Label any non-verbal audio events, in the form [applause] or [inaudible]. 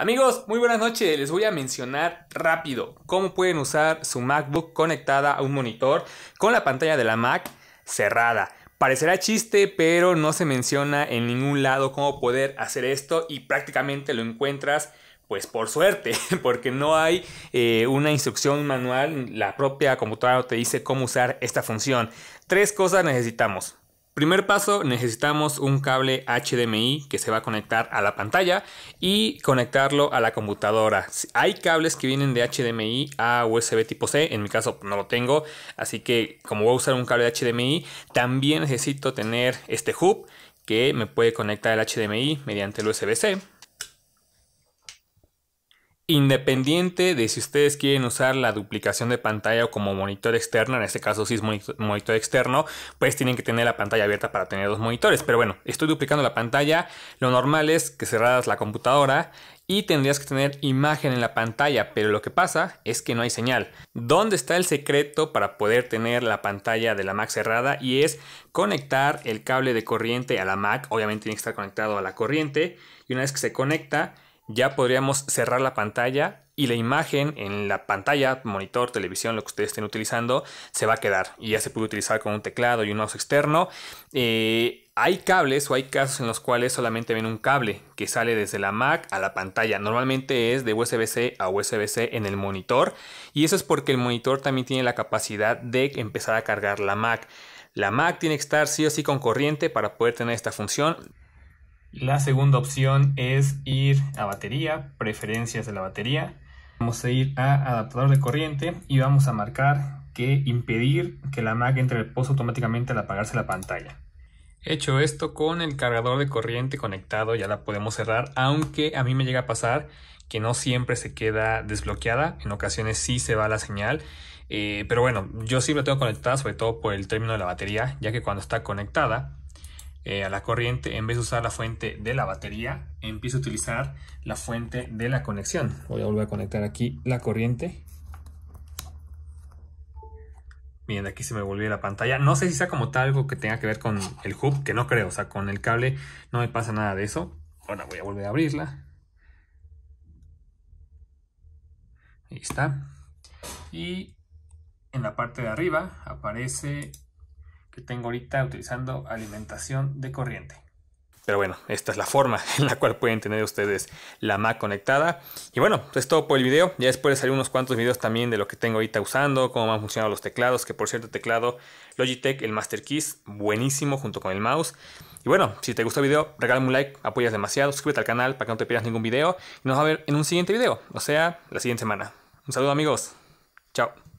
Amigos, muy buenas noches. Les voy a mencionar rápido cómo pueden usar su MacBook conectada a un monitor con la pantalla de la Mac cerrada. Parecerá chiste, pero no se menciona en ningún lado cómo poder hacer esto y prácticamente lo encuentras pues por suerte, [laughs] porque no hay eh, una instrucción manual, la propia computadora te dice cómo usar esta función. Tres cosas necesitamos. Primer paso, necesitamos un cable HDMI que se va a conectar a la pantalla y conectarlo a la computadora. Hay cables que vienen de HDMI a USB tipo C, en mi caso pues, no lo tengo, así que como voy a usar un cable HDMI, también necesito tener este hub que me puede conectar el HDMI mediante el USB-C. Independiente de si ustedes quieren usar la duplicación de pantalla o como monitor externo, en este caso si es monitor externo, pues tienen que tener la pantalla abierta para tener dos monitores. Pero bueno, estoy duplicando la pantalla, lo normal es que cerraras la computadora y tendrías que tener imagen en la pantalla, pero lo que pasa es que no hay señal. ¿Dónde está el secreto para poder tener la pantalla de la Mac cerrada? Y es conectar el cable de corriente a la Mac, obviamente tiene que estar conectado a la corriente y una vez que se conecta, ya podríamos cerrar la pantalla y la imagen en la pantalla, monitor, televisión, lo que ustedes estén utilizando, se va a quedar y ya se puede utilizar con un teclado y un mouse externo. Eh, hay cables o hay casos en los cuales solamente ven un cable que sale desde la Mac a la pantalla. Normalmente es de USB-C a USB-C en el monitor y eso es porque el monitor también tiene la capacidad de empezar a cargar la Mac. La Mac tiene que estar sí o sí con corriente para poder tener esta función. La segunda opción es ir a batería, preferencias de la batería. Vamos a ir a adaptador de corriente y vamos a marcar que impedir que la Mac entre el pozo automáticamente al apagarse la pantalla. Hecho esto con el cargador de corriente conectado ya la podemos cerrar, aunque a mí me llega a pasar que no siempre se queda desbloqueada, en ocasiones sí se va la señal, eh, pero bueno, yo sí la tengo conectada sobre todo por el término de la batería, ya que cuando está conectada eh, a la corriente, en vez de usar la fuente de la batería, empiezo a utilizar la fuente de la conexión. Voy a volver a conectar aquí la corriente. Bien, aquí se me volvió la pantalla. No sé si sea como tal algo que tenga que ver con el hub, que no creo. O sea, con el cable no me pasa nada de eso. Ahora voy a volver a abrirla. Ahí está. Y en la parte de arriba aparece tengo ahorita utilizando alimentación de corriente. Pero bueno, esta es la forma [laughs] en la cual pueden tener ustedes la Mac conectada. Y bueno, es todo por el video. Ya después salir unos cuantos videos también de lo que tengo ahorita usando, cómo han funcionado los teclados, que por cierto teclado Logitech, el Master Keys, buenísimo junto con el mouse. Y bueno, si te gustó el video, regálame un like, apoyas demasiado, suscríbete al canal para que no te pierdas ningún video. Y nos a ver en un siguiente video, o sea, la siguiente semana. Un saludo amigos, chao.